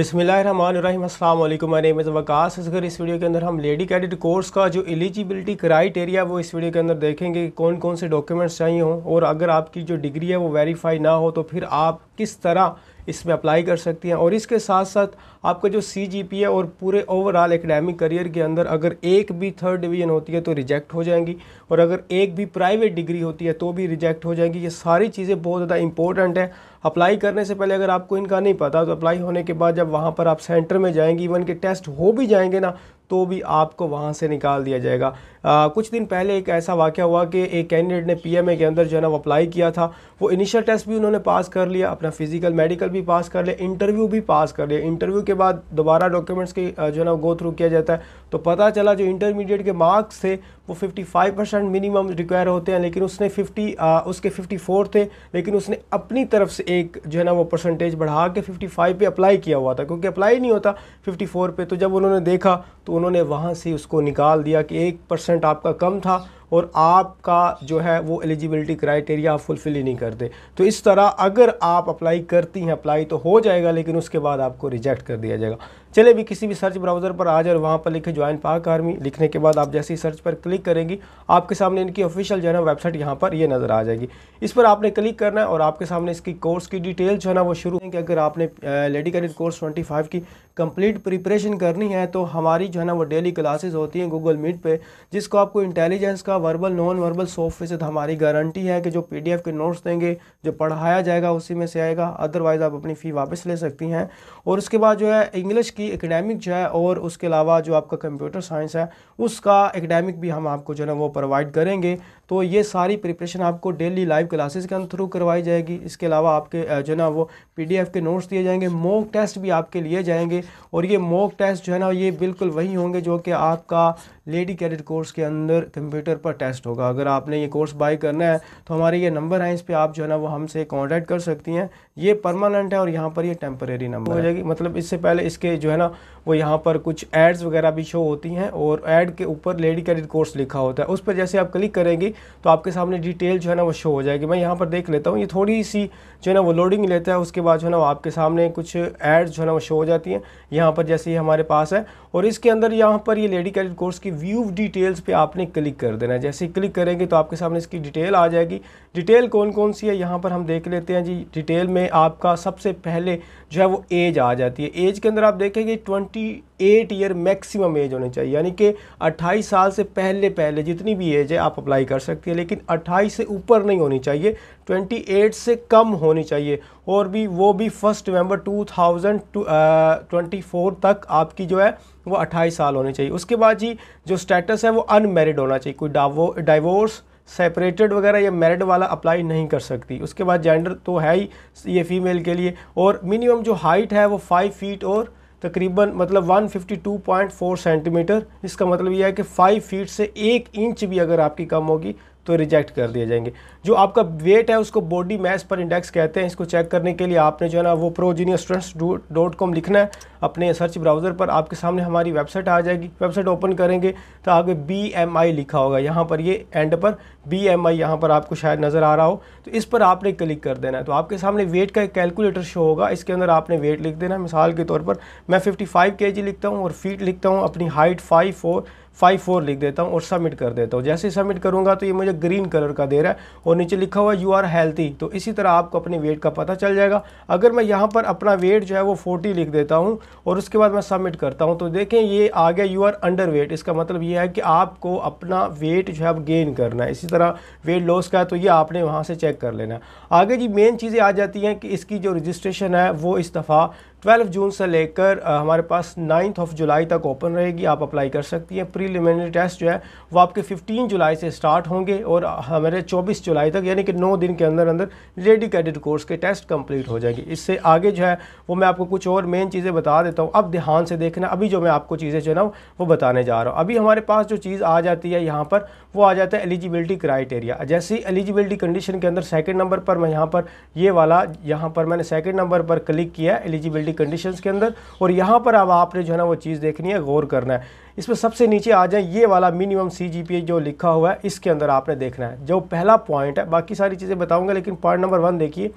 बिसमीम अल्लाम मेरे वकास असगर इस वीडियो के अंदर हम लेडी कैडेट कोर्स का जो एलिजिबिलिटी क्राइटेरिया वो इस वीडियो के अंदर देखेंगे कौन कौन से डॉक्यूमेंट्स चाहिए हों और अगर आपकी जो डिग्री है वो वेरीफाई ना हो तो फिर आप किस तरह इसमें अप्लाई कर सकती हैं और इसके साथ साथ आपका जो सी जी पी है और पूरे ओवरऑल एकेडमिक करियर के अंदर अगर एक भी थर्ड डिवीज़न होती है तो रिजेक्ट हो जाएंगी और अगर एक भी प्राइवेट डिग्री होती है तो भी रिजेक्ट हो जाएंगी ये सारी चीज़ें बहुत ज़्यादा इंपॉर्टेंट है अप्लाई करने से पहले अगर आपको इनका नहीं पता तो अप्लाई होने के बाद जब वहाँ पर आप सेंटर में जाएंगी इवन के टेस्ट हो भी जाएंगे ना तो भी आपको वहाँ से निकाल दिया जाएगा आ, कुछ दिन पहले एक ऐसा वाक़ हुआ कि एक कैंडिडेट ने पी के अंदर जो है ना वो अप्लाई किया था वो इनिशियल टेस्ट भी उन्होंने पास कर लिया अपना फिजिकल मेडिकल भी पास कर लिया इंटरव्यू भी पास कर लिया इंटरव्यू के बाद दोबारा डॉक्यूमेंट्स की जो है ना गो थ्रू किया जाता है तो पता चला जो इंटरमीडिएट के मार्क्स थे वो 55 परसेंट मिनिमम रिक्वायर होते हैं लेकिन उसने 50 आ, उसके 54 थे लेकिन उसने अपनी तरफ से एक जो है ना वो परसेंटेज बढ़ा के 55 पे अप्लाई किया हुआ था क्योंकि अप्लाई नहीं होता 54 पे तो जब उन्होंने देखा तो उन्होंने वहाँ से उसको निकाल दिया कि एक परसेंट आपका कम था और आपका जो है वो एलिजिबिलिटी क्राइटेरिया आप फुलफ़िल ही नहीं करते तो इस तरह अगर आप अप्लाई करती हैं अप्लाई तो हो जाएगा लेकिन उसके बाद आपको रिजेक्ट कर दिया जाएगा चले भी किसी भी सर्च ब्राउज़र पर आ जाए वहाँ पर लिखे ज्वाइन पाक आर्मी लिखने के बाद आप जैसे ही सर्च पर क्लिक करेंगी आपके सामने इनकी ऑफिशियल जो है ना वेबसाइट यहाँ पर ये यह नज़र आ जाएगी इस पर आपने क्लिक करना है और आपके सामने इसकी कोर्स की डिटेल जो है ना वो शुरू है कि अगर आपने lady cadet course twenty five की कम्प्लीट प्रिपरेशन करनी है तो हमारी जो है ना वो डेली क्लासेज होती हैं गूगल मीट पर जिसको आपको इंटेलिजेंस का वर्बल नॉन वर्बल सॉफ्ट हमारी गारंटी है कि जो पीडीएफ के नोट्स देंगे जो पढ़ाया जाएगा उसी में से आएगा अदरवाइज़ आप अपनी फ़ी वापस ले सकती हैं और उसके बाद जो है इंग्लिश की एकेडमिक जो है और उसके अलावा जो आपका कंप्यूटर साइंस है उसका एकेडमिक भी हम आपको जो है वो प्रोवाइड करेंगे तो ये सारी प्रिपरेशन आपको डेली लाइव क्लासेस के थ्रू करवाई जाएगी इसके अलावा आपके जो ना वो पीडीएफ के नोट्स दिए जाएंगे मॉक टेस्ट भी आपके लिए जाएंगे और ये मॉक टेस्ट जो है ना ये बिल्कुल वही होंगे जो कि आपका लेडी कैडेट कोर्स के अंदर कंप्यूटर पर टेस्ट होगा अगर आपने ये कोर्स बाय करना है तो हमारे ये नंबर हैं इस पर आप जो है ना वो हमसे कॉन्टैक्ट कर सकती हैं ये परमानेंट है और यहाँ पर ये टेम्परेरी नंबर हो जाएगी मतलब इससे पहले इसके जो है ना वो यहाँ पर कुछ एड्स वगैरह भी शो होती हैं और एड के ऊपर लेडी कैडिट कोर्स लिखा होता है उस पर जैसे आप क्लिक करेंगी तो आपके सामने डिटेल जो है ना वो शो हो जाएगी मैं यहाँ पर देख लेता हूँ ये थोड़ी सी जो है ना वो लोडिंग लेता है उसके बाद जो है ना आपके सामने कुछ एड्स जो है ना वो शो हो जाती हैं यहाँ पर जैसे ही हमारे पास है और इसके अंदर यहाँ पर ये लेडी कैडेट कोर्स की व्यू डिटेल्स पे आपने क्लिक कर देना है जैसे ही क्लिक करेंगे तो आपके सामने इसकी डिटेल आ जाएगी डिटेल कौन कौन सी है यहाँ पर हम देख लेते हैं जी डिटेल में आपका सबसे पहले जो है वो एज आ जाती है एज के अंदर आप देखेंगे twenty eight year maximum age होनी चाहिए यानी कि 28 साल से पहले पहले जितनी भी एज है आप अप्लाई कर सकती है लेकिन 28 से ऊपर नहीं होनी चाहिए 28 से कम हो होनी चाहिए और भी वो भी first November two thousand twenty four तक आपकी जो है वो अट्ठाईस साल होनी चाहिए उसके बाद जी जो स्टेटस है वो अनमेरिड होना चाहिए कोई डाइवोर्स सेपरेटेड वगैरह या मैरिड वाला अप्लाई नहीं कर सकती उसके बाद जेंडर तो है ही ये फीमेल के लिए और मिनिमम जो हाइट है वो फाइव फीट और तकरीबन मतलब 152.4 सेंटीमीटर इसका मतलब यह है कि 5 फीट से एक इंच भी अगर आपकी कम होगी तो रिजेक्ट कर दिए जाएंगे जो आपका वेट है उसको बॉडी मैस पर इंडेक्स कहते हैं इसको चेक करने के लिए आपने जो है ना वो प्रोजीनियर स्टूडेंट्स डॉट कॉम लिखना है अपने सर्च ब्राउज़र पर आपके सामने हमारी वेबसाइट आ जाएगी वेबसाइट ओपन करेंगे तो आगे बी एम आई लिखा होगा यहाँ पर ये एंड पर बी एम आई यहाँ पर आपको शायद नज़र आ रहा हो तो इस पर आपने क्लिक कर देना है तो आपके सामने वेट का एक कैलकुलेटर शो होगा इसके अंदर आपने वेट लिख देना है मिसाल के तौर पर मैं फिफ्टी फाइव के जी लिखता हूँ और फीट लिखता हूँ अपनी height five four five four लिख देता हूँ और सबमिट कर देता हूँ जैसे सबमिट करूँगा तो ये मुझे ग्रीन कलर का दे रहा है और नीचे लिखा हुआ यू आर हेल्थी तो इसी तरह आपको अपने वेट का पता चल जाएगा अगर मैं यहाँ पर अपना वेट जो है वो फोर्टी लिख देता हूँ और उसके बाद मैं सबमिट करता हूँ तो देखें ये आ गया यू आर अंडर वेट इसका मतलब ये है कि आपको अपना वेट जो है गेन करना है इसी तरह वेट लॉस का है तो ये आपने वहाँ से चेक कर लेना है आगे जी मेन चीज़ें आ जाती हैं कि इसकी जो रजिस्ट्रेशन है वो इस दफ़ा 12 जून से लेकर हमारे पास नाइन्थ ऑफ जुलाई तक ओपन रहेगी आप अप्लाई कर सकती हैं प्रीलिमिनरी टेस्ट जो है वो आपके 15 जुलाई से स्टार्ट होंगे और हमारे 24 जुलाई तक यानी कि 9 दिन के अंदर अंदर कैडिट कोर्स के टेस्ट कंप्लीट हो जाएंगे इससे आगे जो है वो मैं आपको कुछ और मेन चीज़ें बता देता हूँ अब ध्यान से देखना अभी जो मैं आपको चीज़ें जो है ना वो बताने जा रहा हूँ अभी हमारे पास जो चीज़ आ जाती है यहाँ पर वो आ जाता है एलिजिबिलिटी क्राइटेरिया जैसे ही एलिजिबिलिटी कंडीशन के अंदर सेकेंड नंबर पर मैं यहाँ पर ये वाला यहाँ पर मैंने सेकेंड नंबर पर क्लिक किया एलिजिबिलिटी कंडीशन के अंदर और यहाँ पर अब आपने जो है ना वो चीज़ देखनी है गौर करना है इसमें सबसे नीचे आ जाए ये वाला मिनिमम सी जो लिखा हुआ है इसके अंदर आपने देखना है जो पहला पॉइंट है बाकी सारी चीज़ें बताऊँगा लेकिन पॉइंट नंबर वन देखिए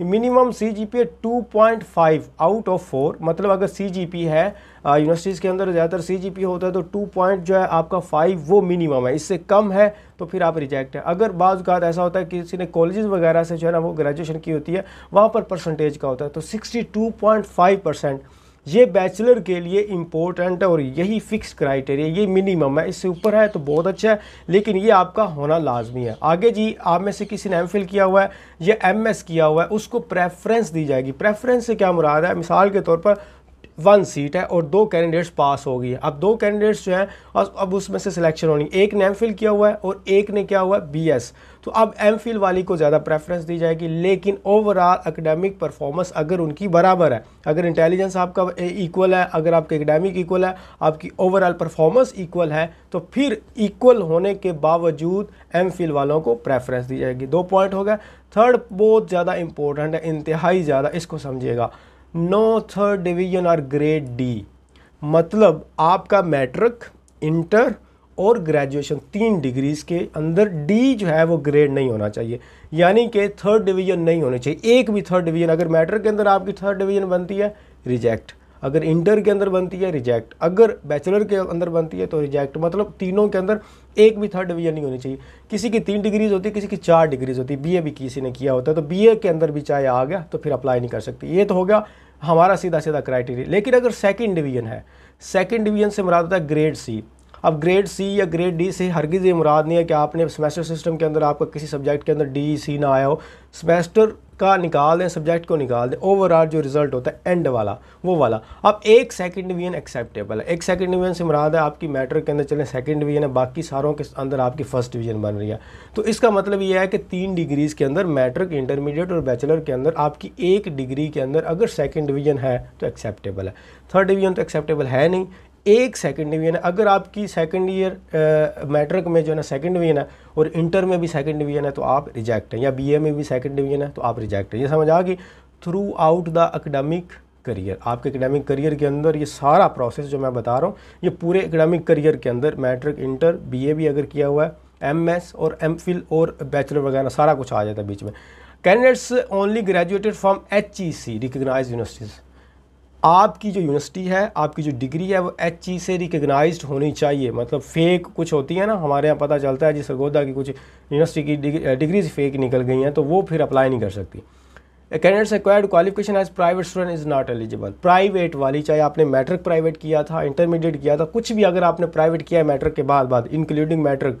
minimum C G P two point five out of four मतलब अगर सी जी पी है यूनिवर्सिटीज़ के अंदर ज़्यादातर सी होता है तो टू पॉइंट जो है आपका फाइव वो मिनिमम है इससे कम है तो फिर आप रिजेक्ट है अगर बाज़ ऐसा होता है कि किसी ने कॉलेजेस वगैरह से जो है ना वो ग्रेजुएशन की होती है वहाँ पर परसेंटेज का होता है तो sixty two point five percent ये बैचलर के लिए इम्पोर्टेंट है और यही फिक्स क्राइटेरिया ये मिनिमम है इससे ऊपर है तो बहुत अच्छा है लेकिन ये आपका होना लाजमी है आगे जी आप में से किसी ने एम किया हुआ है या एम किया हुआ है उसको प्रेफरेंस दी जाएगी प्रेफरेंस से क्या मुराद है मिसाल के तौर पर वन सीट है और दो कैंडिडेट्स पास हो गई है अब दो कैंडिडेट्स जो हैं अब उसमें से सिलेक्शन होनी एक ने एम किया हुआ है और एक ने क्या हुआ है बी तो अब एम वाली को ज़्यादा प्रेफरेंस दी जाएगी लेकिन ओवरऑल एकेडमिक परफॉर्मेंस अगर उनकी बराबर है अगर इंटेलिजेंस आपका इक्वल है अगर आपके एकेडमिक इक्वल है आपकी ओवरऑल परफॉर्मेंस इक्वल है तो फिर इक्वल होने के बावजूद एम वालों को प्रेफरेंस दी जाएगी दो पॉइंट हो गया थर्ड बहुत ज़्यादा इंपॉर्टेंट है इंतहाई ज़्यादा इसको समझिएगा नो थर्ड डिवीजन और ग्रेड डी मतलब आपका मैट्रिक इंटर और ग्रेजुएशन तीन डिग्रीज के अंदर डी जो है वो ग्रेड नहीं होना चाहिए यानी कि थर्ड डिवीजन नहीं होने चाहिए एक भी थर्ड डिवीजन अगर मैट्रिक के अंदर आपकी थर्ड डिवीजन बनती है रिजेक्ट अगर इंटर के अंदर बनती है रिजेक्ट अगर बैचलर के अंदर बनती है तो रिजेक्ट मतलब तीनों के अंदर एक भी थर्ड डिवीजन नहीं होनी चाहिए किसी की तीन डिग्रीज होती है किसी की चार डिग्रीज होती है बीए भी किसी ने किया होता है तो बीए के अंदर भी चाहे आ गया तो फिर अप्लाई नहीं कर सकती ये तो हो गया हमारा सीधा सीधा क्राइटेरिया लेकिन अगर सेकेंड डिवीजन है सेकेंड डिवीजन से मुराद होता है ग्रेड सी अब ग्रेड सी या ग्रेड डी से हरगिज़ ये मुराद नहीं है कि आपने सेमेस्टर सिस्टम के अंदर आपका किसी सब्जेक्ट के अंदर डी सी e, ना आया हो सेमेस्टर का निकाल दें सब्जेक्ट को निकाल दें ओवरऑल जो रिजल्ट होता है एंड वाला वो वाला अब एक सेकंड डिवीजन एक्सेप्टेबल है एक सेकंड डिवीजन से मुराद है आपकी मैटर के अंदर चलें सेकंड डिवीजन है बाकी सारों के अंदर आपकी फर्स्ट डिवीजन बन रही है तो इसका मतलब यह है कि तीन डिग्रीज़ के अंदर मैट्रिक इंटरमीडिएट और बैचलर के अंदर आपकी एक डिग्री के अंदर अगर सेकेंड डिवीजन है तो एक्सेप्टेबल है थर्ड डिवीजन तो एक्सेप्टेबल है नहीं एक सेकंड डिवीजन अगर आपकी सेकंड ईयर मैट्रिक में जो है ना सेकंड डिवीजन है और इंटर में भी सेकंड डिवीजन है तो आप रिजेक्ट हैं या बीए में भी सेकंड डिवीजन है तो आप रिजेक्ट हैं ये समझ आ कि throughout the academic career आपके एकेडमिक करियर के अंदर ये सारा प्रोसेस जो मैं बता रहा हूँ ये पूरे एकेडमिक करियर के अंदर मैट्रिक इंटर बी भी अगर किया हुआ है एम और एम और बैचलर वगैरह सारा कुछ आ जाता है बीच में candidates only graduated from H E C recognise universities आपकी जो यूनिवर्सिटी है आपकी जो डिग्री है वो एच ई से रिकगनाइज होनी चाहिए मतलब फ़ेक कुछ होती है ना हमारे यहाँ पता चलता है जी सरगोदा की कुछ यूनिवर्सिटी की डिग्री, फ़ेक निकल गई हैं तो वो फिर अप्लाई नहीं कर सकती candidates acquired qualification as private student is not eligible private वाली चाहे आपने मैट्रिक प्राइवेट किया था इंटरमीडिएट किया था कुछ भी अगर आपने प्राइवेट किया है मैट्रिक के बाद बाद इंक्लूडिंग मैट्रिक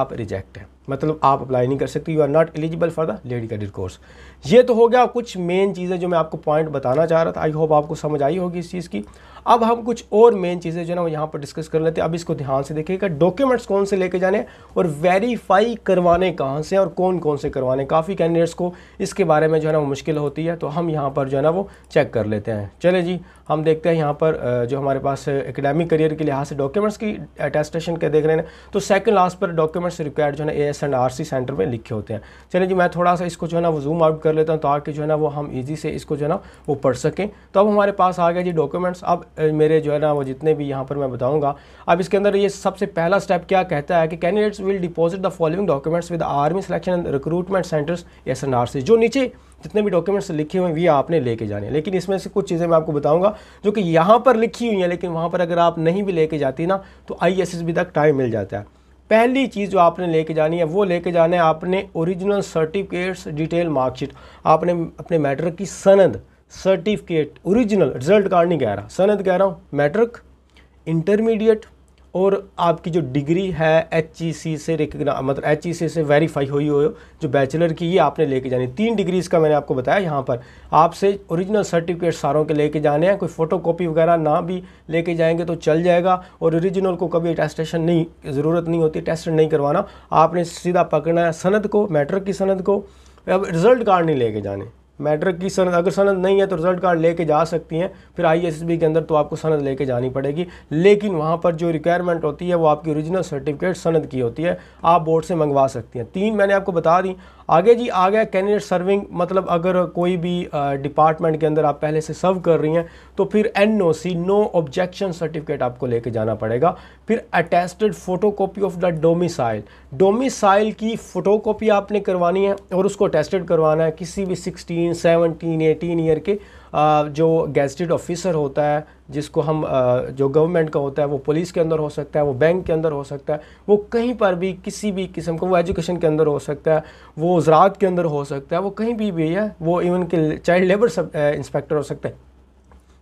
आप रिजेक्ट हैं मतलब आप अप्लाई नहीं कर सकते you are not eligible for the lady cadet course ये तो हो गया कुछ मेन चीज़ें जो मैं आपको पॉइंट बताना चाह रहा था आई होप आपको समझ आई होगी इस चीज़ की अब हम कुछ और मेन चीज़ें जो है ना वो यहाँ पर डिस्कस कर लेते हैं अब इसको ध्यान से देखिएगा डॉक्यूमेंट्स कौन से लेके जाने और वेरीफाई करवाने कहाँ से और कौन कौन से करवाने काफ़ी कैंडिडेट्स को इसके बारे में जो है ना वो मुश्किल होती है तो हम यहाँ पर जो है ना वो चेक कर लेते हैं चले जी हम देखते हैं यहाँ पर जो हमारे पास एकेडमिक करियर के लिहाज से डॉक्यूमेंट्स की अटेस्टेशन के देख रहे हैं तो सेकंड लास्ट पर डॉक्यूमेंट्स रिक्वायर्ड जो है ना A S and C centre में लिखे होते हैं चलिए जी मैं थोड़ा सा इसको जो है ना वो जूम आउट कर लेता हूँ ताकि जो है ना वो हम ईजी से इसको जो है ना वो पढ़ सकें तो अब हमारे पास आ गया जी डॉक्यूमेंट्स अब मेरे जो है ना वो जितने भी यहाँ पर मैं बताऊँगा अब इसके अंदर ये सबसे पहला स्टेप क्या कहता है कि candidates will deposit the following documents with army selection and recruitment centres S N R C जो नीचे जितने भी डॉक्यूमेंट्स लिखे हुए हैं ये आपने लेके जाने हैं लेकिन इसमें से कुछ चीज़ें मैं आपको बताऊंगा जो कि यहाँ पर लिखी हुई हैं लेकिन वहाँ पर अगर आप नहीं भी लेके जाती ना तो आई एस एस बी तक टाइम मिल जाता है पहली चीज़ जो आपने लेके जानी है वो लेके जाना है आपने ओरिजिनल सर्टिफिकेट्स डिटेल मार्कशीट आपने अपने मैट्रिक की सनद सर्टिफिकेट ओरिजिनल रिजल्ट कार्ड नहीं कह रहा सनद कह रहा हूँ मैट्रिक इंटरमीडिएट और आपकी जो डिग्री है एच e से रिकगना मतलब एच e से वेरीफाई हुई हो जो बैचलर की ये आपने लेके जानी तीन डिग्रीज़ का मैंने आपको बताया यहाँ पर आपसे ओरिजिनल सर्टिफिकेट सारों के लेके जाने हैं कोई फोटोकॉपी वगैरह ना भी लेके जाएंगे तो चल जाएगा और ओरिजिनल को कभी टेस्टेशन नहीं ज़रूरत नहीं होती टेस्ट नहीं करवाना आपने सीधा पकड़ना है सनद को मैटर की सनद को अब रिज़ल्ट कार्ड नहीं लेके जाने मैट्रिक की सनद अगर सनद नहीं है तो रिजल्ट कार्ड लेके जा सकती हैं फिर आईएसबी के अंदर तो आपको सनद लेके जानी पड़ेगी लेकिन वहाँ पर जो रिक्वायरमेंट होती है वो आपकी ओरिजिनल सर्टिफिकेट सनद की होती है आप बोर्ड से मंगवा सकती हैं तीन मैंने आपको बता दी आगे जी आ गया कैंडिडेट सर्विंग मतलब अगर कोई भी डिपार्टमेंट के अंदर आप पहले से सर्व कर रही हैं तो फिर N O C no objection certificate आपको लेके जाना पड़ेगा फिर attested photo of the domicile domicile की फ़ोटो आपने करवानी है और उसको अटेस्टेड करवाना है किसी भी sixteen sixteen seventeen eighteen year के जो गेजटेड ऑफिसर होता है जिसको हम जो गवर्नमेंट का होता है वो पुलिस के अंदर हो सकता है वो बैंक के अंदर हो सकता है वो कहीं पर भी किसी भी किस्म का वो एजुकेशन के अंदर हो सकता है वो ज़रात के अंदर हो सकता है वो कहीं भी भी है वो इवन के चाइल्ड लेबर सब इंस्पेक्टर हो सकता है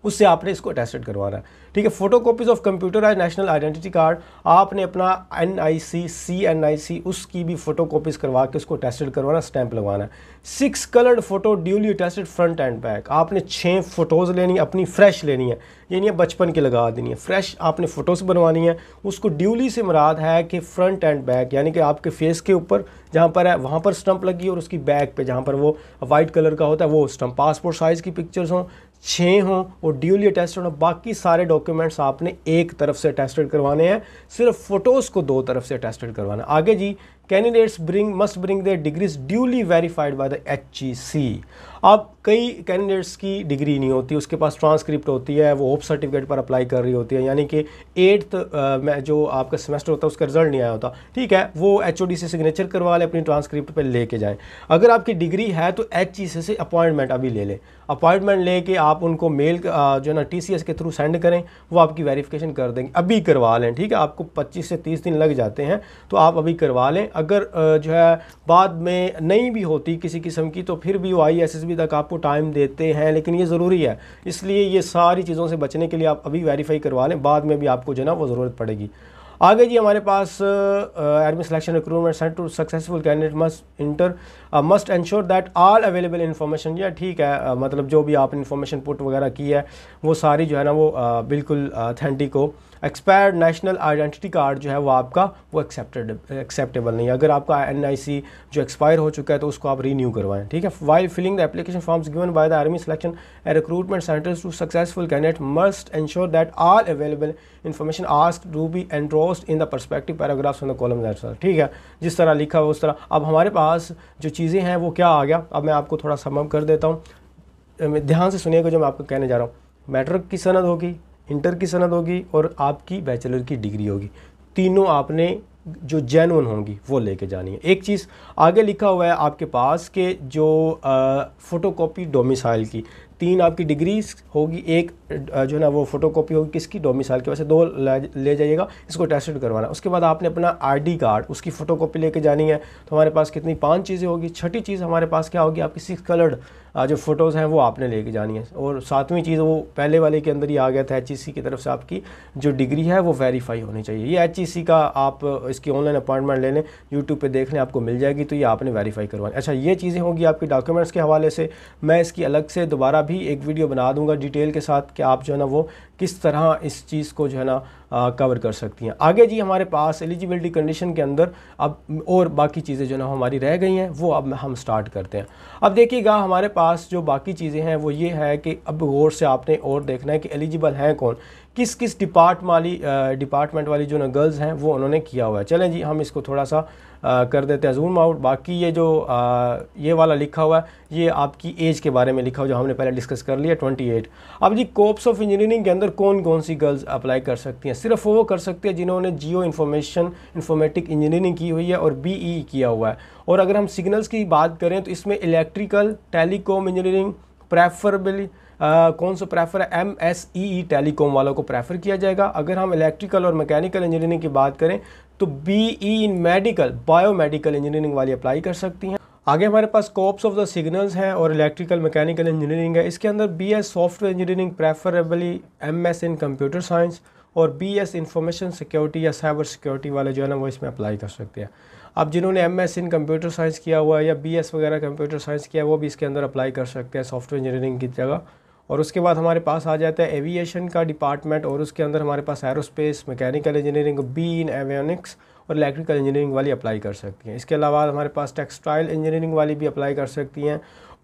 उससे आपने इसको अटेस्टेड करवाना है ठीक है photo copies of computerised national identity card आपने अपना एन आई सी सी एन आई सी उसकी भी फोटो कॉपीज़ करवा के उसको अटेस्टेड करवाना स्टैंप लगवाना है six coloured photo duly attested front and back आपने छः फ़ोटोज़ लेनी अपनी फ्रेश लेनी है ये नहीं बचपन की लगा देनी है फ्रेश आपने फ़ोटोज़ बनवानी है उसको ड्यूली से मराद है कि फ्रंट एंड बैक यानी कि आपके फेस के ऊपर जहाँ पर है वहाँ पर स्टम्प लगी और उसकी बैक पे जहाँ पर वो वाइट कलर का होता है वो स्टम्प पासपोर्ट साइज़ की पिक्चर्स हों छः हों वो ड्यूली अटेस्टेड हों बाकी सारे डॉक्यूमेंट्स आपने एक तरफ से अटेस्टेड करवाने हैं सिर्फ फ़ोटोज़ को दो तरफ से अटेस्टेड करवाना आगे जी candidates bring must bring their degrees duly verified by the H अब कई कैंडिडेट्स की डिग्री नहीं होती उसके पास ट्रांसक्रिप्ट होती है वो होप सर्टिफिकेट पर अप्लाई कर रही होती है यानी कि एट्थ में जो आपका सेमेस्टर होता है उसका रिजल्ट नहीं आया होता ठीक है वो एच से सिग्नेचर करवा लें अपनी ट्रांसक्रिप्ट पर लेके जाएँ अगर आपकी डिग्री है तो एच e से अपॉइंटमेंट अभी ले लें अपॉइंटमेंट लेके आप उनको मेल जो है ना टी के थ्रू सेंड करें वो आपकी वेरिफिकेशन कर देंगे अभी करवा लें ठीक है आपको पच्चीस से तीस दिन लग जाते हैं तो आप अभी करवा लें अगर जो है बाद में नहीं भी होती किसी किस्म की तो फिर भी वो आई एस एस बी अभी तक आपको टाइम देते हैं लेकिन ये ज़रूरी है इसलिए ये सारी चीज़ों से बचने के लिए आप अभी वेरीफाई करवा लें बाद में भी आपको जो है ना वो ज़रूरत पड़ेगी आगे जी हमारे पास admit selection recruitment centre to successful candidate must inter must ensure that all available information या ठीक है uh, मतलब जो भी आपने इन्फॉर्मेशन पुट वगैरह की है वो सारी जो है ना वो uh, बिल्कुल अथेंटिक uh, हो एक्सपायर नेशनल आइडेंटिटी कार्ड जो है वो आपका वो एक्सेप्टेड एक्सेप्टेबल नहीं है अगर आपका एन जो एक्सपायर हो चुका है तो उसको आप रीन्यू करवाएं ठीक है while filling the application forms given by the army selection and recruitment centres to successful candidate must ensure that all available information ask to be endorsed in the perspective paragraphs on the column ठीक है जिस तरह लिखा हुआ उस तरह अब हमारे पास जो चीज़ें हैं वो क्या आ गया अब मैं आपको थोड़ा समम कर देता हूँ ध्यान से सुनिएगा जो मैं आपको कहने जा रहा हूँ मैट्रिक की सनद होगी इंटर की सनद होगी और आपकी बैचलर की डिग्री होगी तीनों आपने जो जैन होंगी वो लेके जानी है एक चीज़ आगे लिखा हुआ है आपके पास के जो फ़ोटोकॉपी डोमिसाइल की तीन आपकी डिग्रीज होगी एक जो है ना वो फोटोकॉपी होगी किसकी डोमिसाइल की वैसे दो ले जाइएगा इसको टेस्टेड करवाना उसके बाद आपने अपना आईडी कार्ड उसकी फ़ोटोकॉपी लेके जानी है तो हमारे पास कितनी पांच चीज़ें होगी छठी चीज़ हमारे पास क्या होगी आपकी सिक्स कलर्ड जो फ़ोटोज़ हैं वो आपने लेके जानी है और सातवीं चीज़ वो पहले वाले के अंदर ही आ गया था एच e की तरफ से आपकी जो डिग्री है वो वेरीफाई होनी चाहिए ये एच e का आप इसकी ऑनलाइन अपॉइंटमेंट ले लें यूट्यूब पर देख लें आपको मिल जाएगी तो ये आपने वेरीफाई करवानी अच्छा ये चीज़ें होंगी आपकी डॉक्यूमेंट्स के हवाले से मैं इसकी अलग से दोबारा भी एक वीडियो बना दूंगा डिटेल के साथ कि आप जो है ना वो किस तरह इस चीज़ को जो है ना कवर कर सकती हैं आगे जी हमारे पास एलिजिबिलिटी कंडीशन के अंदर अब और बाकी चीज़ें जो ना हमारी रह गई हैं वो अब हम स्टार्ट करते हैं अब देखिएगा हमारे पास जो बाकी चीज़ें हैं वो ये है कि अब गौर से आपने और देखना है कि एलिजिबल हैं कौन किस किस डिपार्ट वाली डिपार्टमेंट वाली जो ना गर्ल्स हैं वो उन्होंने किया हुआ है चलें जी हम इसको थोड़ा सा कर देते हैं जूम आउट बाकी ये जो ये वाला लिखा हुआ है ये आपकी एज के बारे में लिखा हुआ जो हमने पहले डिस्कस कर लिया 28 अब जी कोप्स ऑफ इंजीनियरिंग के अंदर कौन कौन सी गर्ल्स अप्लाई कर सकती हैं सिर्फ वो कर सकती हैं जिन्होंने जियो इन्फॉर्मेशन इन्फॉर्मेटिक इंजीनियरिंग की हुई है और बी ई किया हुआ है और अगर हम सिग्नल्स की बात करें तो इसमें इलेक्ट्रिकल टेलीकॉम इंजीनियरिंग प्रेफरेबली कौन सा प्रेफर है M S E E telecom वालों को प्रेफर किया जाएगा अगर हम इलेक्ट्रिकल और मैकेनिकल इंजीनियरिंग की बात करें तो B E in medical biomedical engineering वाली अप्लाई कर सकती हैं आगे हमारे पास कॉप्स ऑफ द सिग्नल्स हैं और इलेक्ट्रिकल मैकेनिकल इंजीनियरिंग है इसके अंदर B S software engineering preferably M S in computer science और बी एस इंफॉर्मेशन सिक्योरिटी या साइबर सिक्योरिटी वाले जो है ना वो इसमें अप्लाई कर सकते हैं अब जिन्होंने M S in computer science किया हुआ है या बी एस वगैरह कंप्यूटर साइंस किया है वो भी इसके अंदर अप्लाई कर सकते हैं सॉफ्टवेयर इंजीनियरिंग की जगह और उसके बाद हमारे पास आ जाता है एविएशन का डिपार्टमेंट और उसके अंदर हमारे पास aerospace mechanical engineering B in avionics और इलेक्ट्रिकल इंजीनियरिंग वाली अप्लाई कर सकती हैं इसके अलावा हमारे पास टेक्सटाइल इंजीनियरिंग वाली भी अप्लाई कर सकती हैं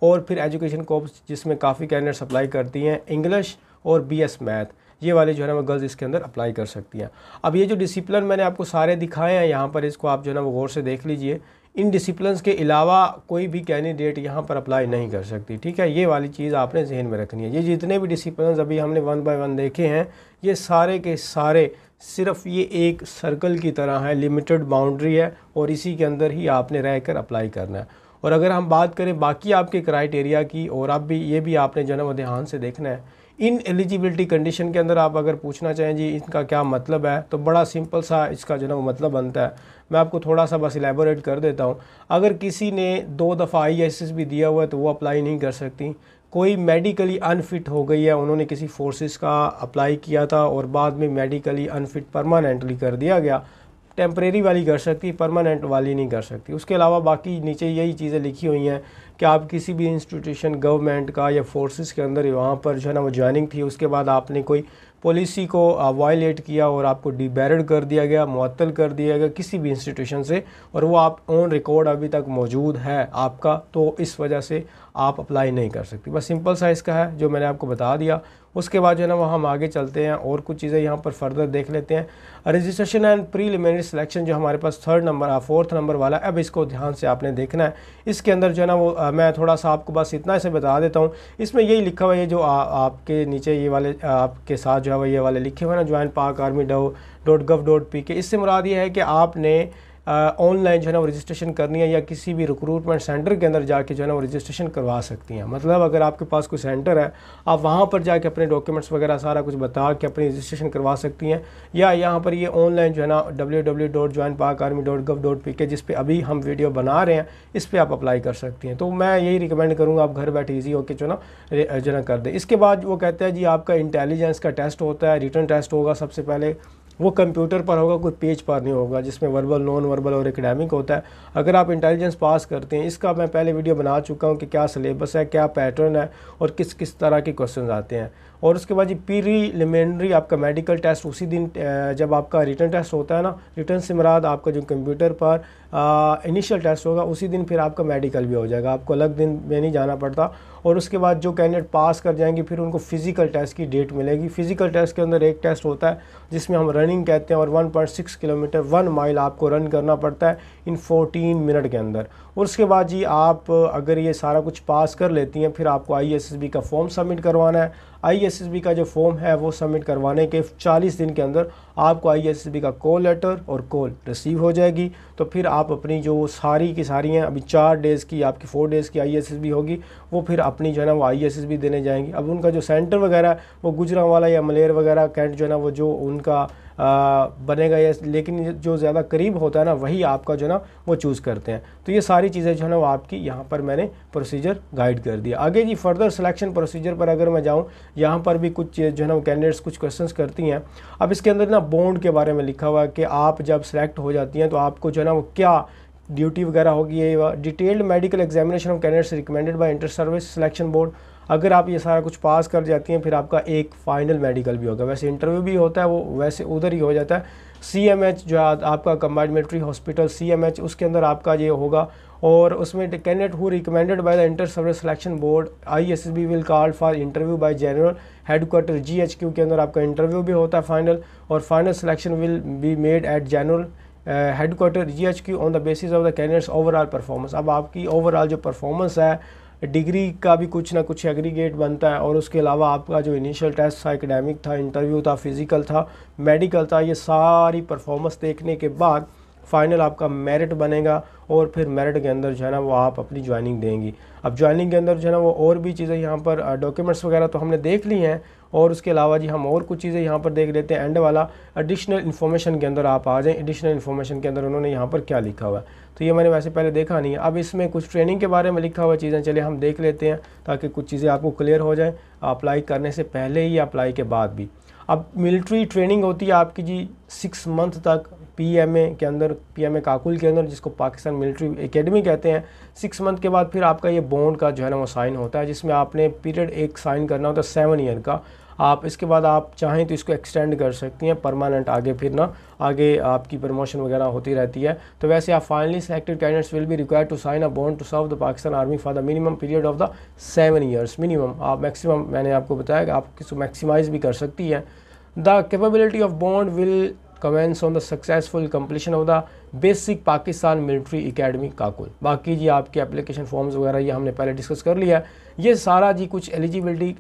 और फिर एजुकेशन कोप जिसमें काफ़ी कैंडिडेट्स अप्लाई करती हैं इंग्लिश और बी एस मैथ ये वाले जो है ना वो गर्ल्स इसके अंदर अप्लाई कर सकती हैं अब ये जो डिसिप्लिन मैंने आपको सारे दिखाए हैं यहाँ पर इसको आप जो है ना वो गौर से देख लीजिए इन डिसिप्लिन के अलावा कोई भी कैंडिडेट यहाँ पर अप्लाई नहीं कर सकती ठीक है ये वाली चीज़ आपने जहन में रखनी है ये जितने भी डिसिप्लिन अभी हमने वन बाय वन देखे हैं ये सारे के सारे सिर्फ ये एक सर्कल की तरह है लिमिटेड बाउंड्री है और इसी के अंदर ही आपने रह कर अप्लाई करना है और अगर हम बात करें बाकी आपके क्राइटेरिया की और आप भी ये भी आपने जन्म ध्यान से देखना है इन एलिजिबिलिटी कंडीशन के अंदर आप अगर पूछना चाहें जी इनका क्या मतलब है तो बड़ा सिंपल सा इसका जो ना वो मतलब बनता है मैं आपको थोड़ा सा बस इलेबोरेट कर देता हूँ अगर किसी ने दो दफ़ा आई भी दिया हुआ है तो वो अप्लाई नहीं कर सकती कोई मेडिकली अनफिट हो गई है उन्होंने किसी फोर्सेस का अप्लाई किया था और बाद में मेडिकली अनफिट परमानेंटली कर दिया गया टेम्परेरी वाली कर सकती परमानेंट वाली नहीं कर सकती उसके अलावा बाकी नीचे यही चीज़ें लिखी हुई हैं कि आप किसी भी इंस्टीट्यूशन गवर्नमेंट का या फोर्सेस के अंदर वहाँ पर जो है ना वो ज्वाइनिंग थी उसके बाद आपने कोई पॉलिसी को वायलेट किया और आपको डिबैरड कर दिया गया मअतल कर दिया गया किसी भी इंस्टीट्यूशन से और वो आप ऑन रिकॉर्ड अभी तक मौजूद है आपका तो इस वजह से आप अप्लाई नहीं कर सकती बस सिंपल सा इसका है जो मैंने आपको बता दिया उसके बाद जो है ना वो हम आगे चलते हैं और कुछ चीज़ें यहाँ पर फर्दर देख लेते हैं रजिस्ट्रेशन एंड प्रीलिमिनरी सिलेक्शन जो हमारे पास थर्ड नंबर फोर्थ नंबर वाला अब इसको ध्यान से आपने देखना है इसके अंदर जो है ना वो आ, मैं थोड़ा सा आपको बस इतना से बता देता हूँ इसमें यही लिखा हुआ है जो आ, आपके नीचे ये वाले आपके साथ जो है वो ये वाले लिखे हुए ना ज्वाइन पाक आर्मी डो dot gov dot P K इससे मुराद ये है कि आपने ऑनलाइन जो है ना वो रजिस्ट्रेशन करनी है या किसी भी रिक्रूटमेंट सेंटर के अंदर जाके जो है ना वो रजिस्ट्रेशन करवा सकती हैं मतलब अगर आपके पास कोई सेंटर है आप वहाँ पर जाके अपने डॉक्यूमेंट्स वगैरह सारा कुछ बता के अपनी रजिस्ट्रेशन करवा सकती हैं या यहाँ पर ये ऑनलाइन जो है ना W W dot join Pak army dot gov dot P K जिस पर अभी हम वीडियो बना रहे हैं इस पर आप अप्लाई कर सकती हैं तो मैं यही रिकमेंड करूँगा आप घर बैठे ईजी होकर जो ना जो ना कर दें इसके बाद वो कहते हैं जी आपका इंटेलिजेंस का टेस्ट होता है रिटर्न टेस्ट होगा सबसे पहले वो कंप्यूटर पर होगा कोई पेज पर नहीं होगा जिसमें वर्बल नॉन वर्बल और एकेडमिक होता है अगर आप इंटेलिजेंस पास करते हैं इसका मैं पहले वीडियो बना चुका हूँ कि क्या सिलेबस है क्या पैटर्न है और किस किस तरह के क्वेश्चन आते हैं और उसके बाद जी प्रीलिमिनरी आपका मेडिकल टेस्ट उसी दिन जब आपका रिटर्न टेस्ट होता है ना रिटर्न से मराद आपका जो कंप्यूटर पर इनिशियल टेस्ट होगा उसी दिन फिर आपका मेडिकल भी हो जाएगा आपको अलग दिन में नहीं जाना पड़ता और उसके बाद जो कैंडिडेट पास कर जाएंगे फिर उनको फिज़िकल टेस्ट की डेट मिलेगी फिज़िकल टेस्ट के अंदर एक टेस्ट होता है जिसमें हम रनिंग कहते हैं और 1.6 किलोमीटर वन माइल आपको रन करना पड़ता है इन 14 मिनट के अंदर और उसके बाद जी आप अगर ये सारा कुछ पास कर लेती हैं फिर आपको आई का फॉर्म सबमिट करवाना है आई का जो फॉर्म है वो सबमिट करवाने के 40 दिन के अंदर आपको आई का कॉल लेटर और कॉल रिसीव हो जाएगी तो फिर आप अपनी जो सारी की सारी हैं अभी चार डेज़ की आपकी फोर डेज़ की आई होगी वो फिर अपनी जो है ना वो आई देने जाएंगी अब उनका जो सेंटर वगैरह वो गुजरा वाला या मलेर वगैरह कैंट जो है ना वो जो उनका बनेगा या लेकिन जो ज़्यादा करीब होता है ना वही आपका जो ना वो चूज़ करते हैं तो ये सारी चीज़ें जो है ना वो आपकी यहाँ पर मैंने प्रोसीजर गाइड कर दिया आगे जी फर्दर सिलेक्शन प्रोसीजर पर अगर मैं जाऊँ यहाँ पर भी कुछ जो है ना वो कैंडिडेट्स कुछ क्वेश्चन करती हैं अब इसके अंदर ना बॉन्ड के बारे में लिखा हुआ है कि आप जब सेलेक्ट हो जाती हैं तो आपको जो है ना वो क्या ड्यूटी वगैरह होगी ये detailed medical examination of candidates recommended by inter service selection board अगर आप ये सारा कुछ पास कर जाती हैं फिर आपका एक फ़ाइनल मेडिकल भी होगा वैसे इंटरव्यू भी होता है वो वैसे उधर ही हो जाता है सी एम एच जो आपका combined military hospital C M H उसके अंदर आपका ये होगा और उसमें candidate who recommended by the inter service selection board I S S B will call for interview by general headquarter G H Q के अंदर आपका इंटरव्यू भी होता है फाइनल और final selection will be made at general headquarter G H Q on the basis of the candidates overall performance अब आपकी overall जो परफॉर्मेंस है डिग्री का भी कुछ ना कुछ एग्रीगेट बनता है और उसके अलावा आपका जो इनिशियल टेस्ट था एकेडमिक था इंटरव्यू था फिज़िकल था मेडिकल था ये सारी परफॉर्मेंस देखने के बाद फाइनल आपका मेरिट बनेगा और फिर मेरिट के अंदर जो है ना वो आप अपनी ज्वाइनिंग देंगी अब ज्वाइनिंग के अंदर जो है ना वो और भी चीज़ें यहाँ पर डॉक्यूमेंट्स वगैरह तो हमने देख ली हैं और उसके अलावा जी हम और कुछ चीज़ें यहाँ पर देख लेते हैं एंड वाला एडिशनल इन्फॉर्मेशन के अंदर आप आ जाएँ एडिशनल इन्फॉर्मेशन के अंदर उन्होंने यहाँ पर क्या लिखा हुआ है तो ये मैंने वैसे पहले देखा नहीं है अब इसमें कुछ ट्रेनिंग के बारे में लिखा हुआ चीज़ें चलिए हम देख लेते हैं ताकि कुछ चीज़ें आपको क्लियर हो जाए अप्लाई करने से पहले ही अप्लाई के बाद भी अब मिलिट्री ट्रेनिंग होती है आपकी जी सिक्स मंथ तक पीएमए के अंदर पीएमए काकुल के अंदर जिसको पाकिस्तान मिलिट्री एकेडमी कहते हैं सिक्स मंथ के बाद फिर आपका ये बॉन्ड का जो है ना वो साइन होता है जिसमें आपने पीरियड एक साइन करना होता है सेवन ईयर का आप इसके बाद आप चाहें तो इसको एक्सटेंड कर सकती हैं परमानेंट आगे फिर ना आगे आपकी प्रमोशन वगैरह होती रहती है तो वैसे आप finally selected candidates will be require to sign a bond to serve the Pakistan army for the minimum period of the seven years minimum आप मैक्सिमम मैंने आपको बताया कि आप किसको मैक्सिमाइज भी कर सकती हैं the capability of bond will comments on the successful completion of the basic Pakistan military academy Kakul बाकी जी आपके एप्लीकेशन फॉर्म्स वगैरह ये हमने पहले डिस्कस कर लिया ये सारा जी कुछ एलिजिबिलिटी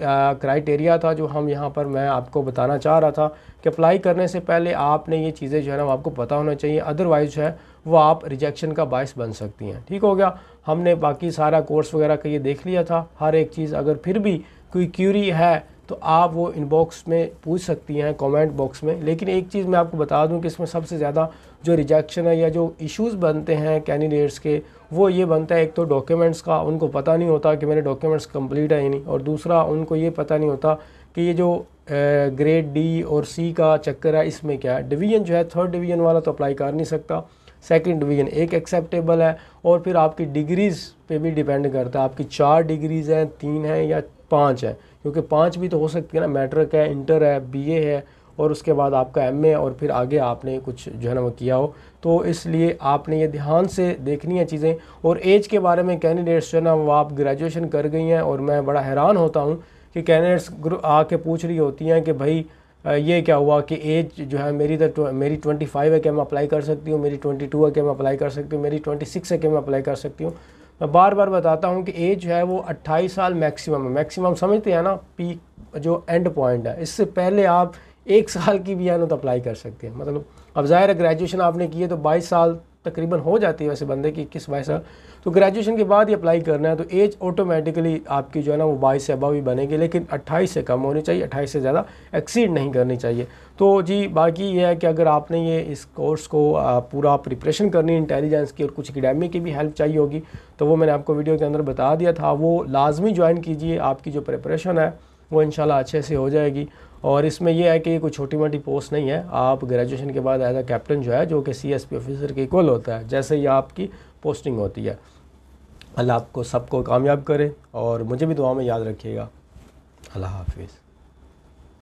क्राइटेरिया था जो हम यहाँ पर मैं आपको बताना चाह रहा था कि अप्लाई करने से पहले आपने ये चीज़ें जो है ना आपको पता होना चाहिए अदरवाइज जो है वो आप रिजेक्शन का बायस बन सकती हैं ठीक हो गया हमने बाकी सारा कोर्स वगैरह का ये देख लिया था हर एक चीज़ अगर फिर भी कोई क्यूरी है तो आप वो इनबॉक्स में पूछ सकती हैं कमेंट बॉक्स में लेकिन एक चीज़ मैं आपको बता दूं कि इसमें सबसे ज़्यादा जो रिजेक्शन है या जो इश्यूज़ बनते हैं कैंडिडेट्स के वो ये बनता है एक तो डॉक्यूमेंट्स का उनको पता नहीं होता कि मेरे डॉक्यूमेंट्स कंप्लीट है या नहीं और दूसरा उनको ये पता नहीं होता कि ये जो ग्रेड डी और सी का चक्कर है इसमें क्या है डिवीजन जो है थर्ड डिवीजन वाला तो अप्लाई कर नहीं सकता सेकेंड डिवीजन एक एक्सेप्टेबल है और फिर आपकी डिग्रीज़ पे भी डिपेंड करता है आपकी चार डिग्रीज़ हैं तीन हैं या पाँच है क्योंकि पाँच भी तो हो सकती है ना मैट्रिक है इंटर है बी है और उसके बाद आपका एम ए और फिर आगे आपने कुछ जो है ना वो किया हो तो इसलिए आपने ये ध्यान से देखनी है चीज़ें और एज के बारे में कैंडिडेट्स जो है ना वो आप ग्रेजुएशन कर गई हैं और मैं बड़ा हैरान होता हूँ कि कैंडिडेट्स आके पूछ रही होती हैं कि भाई ये क्या हुआ कि एज जो है मेरी तो मेरी ट्वेंटी है क्या मैं अप्लाई कर सकती हूँ मेरी ट्वेंटी है क्या मैं अप्लाई कर सकती हूँ मेरी ट्वेंटी है क्या मैं अप्लाई कर सकती हूँ मैं बार बार बताता हूँ कि एज है वो 28 साल मैक्सिमम है मैक्सिमम समझते हैं ना पी जो एंड पॉइंट है इससे पहले आप एक साल की भी एनत तो अप्लाई कर सकते हैं मतलब अब ज़ाहिर है ग्रेजुएशन आपने की है तो बाईस साल तकरीबन हो जाती है वैसे बंदे की इक्कीस बाईस साल तो ग्रेजुएशन के बाद ही अप्लाई करना है तो एज ऑटोमेटिकली आपकी जो है ना वो बाईस से अबव ही बनेगी लेकिन अट्ठाईस से कम होनी चाहिए अट्ठाईस से ज़्यादा एक्सीड नहीं करनी चाहिए तो जी बाकी ये है कि अगर आपने ये इस कोर्स को पूरा प्रिपरेशन करनी इंटेलिजेंस की और कुछ अकेडमी की भी हेल्प चाहिए होगी तो वो मैंने आपको वीडियो के अंदर बता दिया था वो लाजमी ज्वाइन कीजिए आपकी जो प्रिपरेशन है वो इन अच्छे से हो जाएगी और इसमें यह है कि ये कोई छोटी मोटी पोस्ट नहीं है आप ग्रेजुएशन के बाद एज अ कैप्टन जो है जो कि सी एस पी ऑफिसर के इक्वल होता है जैसे ही आपकी पोस्टिंग होती है अल्लाह आपको सबको कामयाब करे और मुझे भी दुआ में याद रखिएगा अल्लाह हाफिज़